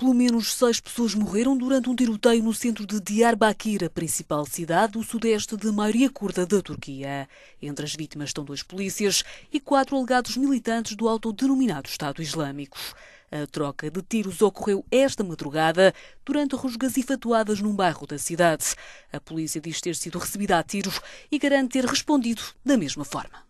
Pelo menos seis pessoas morreram durante um tiroteio no centro de Diyarbakir, a principal cidade do sudeste de maioria curda da Turquia. Entre as vítimas estão dois polícias e quatro alegados militantes do autodenominado Estado Islâmico. A troca de tiros ocorreu esta madrugada durante rusgas e fatuadas num bairro da cidade. A polícia diz ter sido recebida a tiros e garante ter respondido da mesma forma.